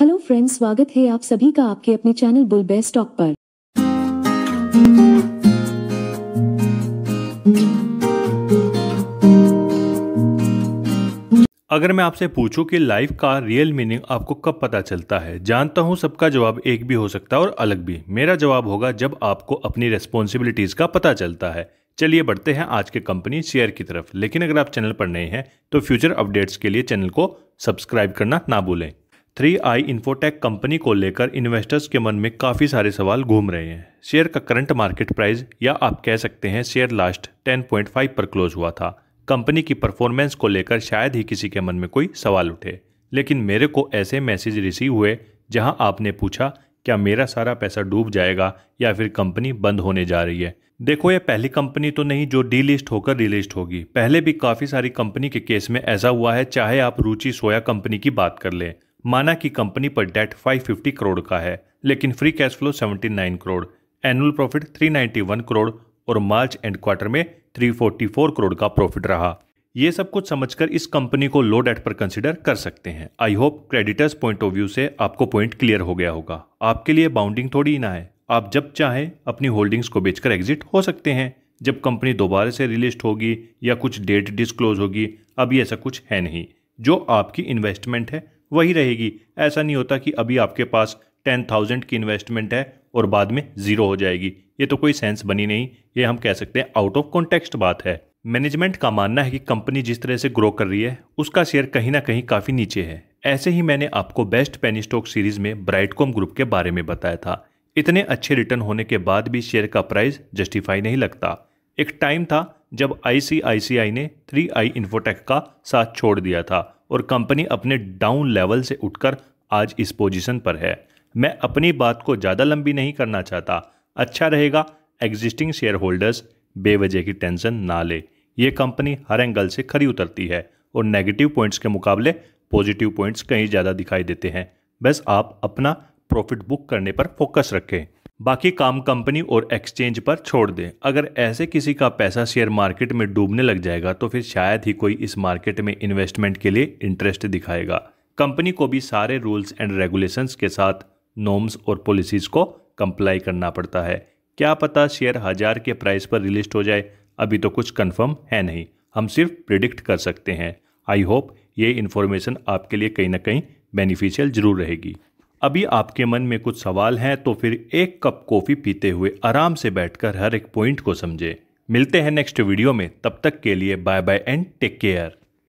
hello friends स्वागत है आप सभी का आपके अपने चैनल बुल बेस्ट स्टॉक पर अगर मैं आपसे पूछूं कि लाइफ का रियल मीनिंग आपको कब पता चलता है जानता हूं सबका जवाब एक भी हो सकता है और अलग भी मेरा जवाब होगा जब आपको अपनी रेस्पॉन्सिबिलिटीज का पता चलता है चलिए बढ़ते हैं आज के कंपनी शेयर की तरफ लेकिन अगर आप चैनल पर नए हैं तो फ्यूचर अपडेट्स के लिए चैनल को सब्सक्राइब करना ना भूलें थ्री आई इन्फोटेक कंपनी को लेकर इन्वेस्टर्स के मन में काफ़ी सारे सवाल घूम रहे हैं शेयर का करंट मार्केट प्राइस या आप कह सकते हैं शेयर लास्ट 10.5 पर क्लोज हुआ था कंपनी की परफॉर्मेंस को लेकर शायद ही किसी के मन में कोई सवाल उठे लेकिन मेरे को ऐसे मैसेज रिसीव हुए जहां आपने पूछा क्या मेरा सारा पैसा डूब जाएगा या फिर कंपनी बंद होने जा रही है देखो ये पहली कंपनी तो नहीं जो डीलिस्ट होकर रिलिस्ट होगी पहले भी काफ़ी सारी कंपनी के केस में ऐसा हुआ है चाहे आप रुचि सोया कंपनी की बात कर लें माना कि कंपनी पर डेट 550 करोड़ का है लेकिन free cash flow 79 crore annual profit 391 crore और मार्च एंड क्वार्टर में 344 करोड़ का प्रॉफिट रहा ये सब कुछ समझकर इस कंपनी को लो डेट पर कंसिडर कर सकते हैं I hope creditors point of view से आपको पॉइंट क्लियर हो गया होगा आपके लिए बाउंडिंग थोड़ी ना है आप जब चाहें अपनी होल्डिंग्स को बेचकर एग्जिट हो सकते हैं जब कंपनी दोबारा से रिलिस्ट होगी या कुछ डेट डिस्क्लोज होगी अब ऐसा कुछ है नहीं जो आपकी इन्वेस्टमेंट है वही रहेगी ऐसा नहीं होता कि अभी आपके पास टेन थाउजेंड की इन्वेस्टमेंट है और बाद में ज़ीरो हो जाएगी ये तो कोई सेंस बनी नहीं ये हम कह सकते हैं आउट ऑफ कॉन्टेक्स्ट बात है मैनेजमेंट का मानना है कि कंपनी जिस तरह से ग्रो कर रही है उसका शेयर कहीं ना कहीं काफ़ी नीचे है ऐसे ही मैंने आपको बेस्ट पेनी स्टॉक सीरीज में ब्राइटकॉम ग्रुप के बारे में बताया था इतने अच्छे रिटर्न होने के बाद भी शेयर का प्राइस जस्टिफाई नहीं लगता एक टाइम था जब आईसीआईसीआई ने थ्री आई इन्फोटेक का साथ छोड़ दिया था और कंपनी अपने डाउन लेवल से उठकर आज इस पोजीशन पर है मैं अपनी बात को ज़्यादा लंबी नहीं करना चाहता अच्छा रहेगा एग्जिस्टिंग शेयर होल्डर्स बेवजह की टेंशन ना ले ये कंपनी हर एंगल से खरी उतरती है और नेगेटिव पॉइंट्स के मुकाबले पॉजिटिव पॉइंट्स कहीं ज़्यादा दिखाई देते हैं बस आप अपना प्रॉफिट बुक करने पर फोकस रखें बाकी काम कंपनी और एक्सचेंज पर छोड़ दें अगर ऐसे किसी का पैसा शेयर मार्केट में डूबने लग जाएगा तो फिर शायद ही कोई इस मार्केट में इन्वेस्टमेंट के लिए इंटरेस्ट दिखाएगा कंपनी को भी सारे रूल्स एंड रेगुलेशंस के साथ नॉर्म्स और पॉलिसीज़ को कंप्लाई करना पड़ता है क्या पता शेयर हज़ार के प्राइस पर रिलिस्ट हो जाए अभी तो कुछ कंफर्म है नहीं हम सिर्फ प्रिडिक्ट कर सकते हैं आई होप ये इन्फॉर्मेशन आपके लिए कहीं ना कहीं बेनिफिशियल जरूर रहेगी अभी आपके मन में कुछ सवाल हैं तो फिर एक कप कॉफ़ी पीते हुए आराम से बैठकर हर एक पॉइंट को समझें मिलते हैं नेक्स्ट वीडियो में तब तक के लिए bye bye and take care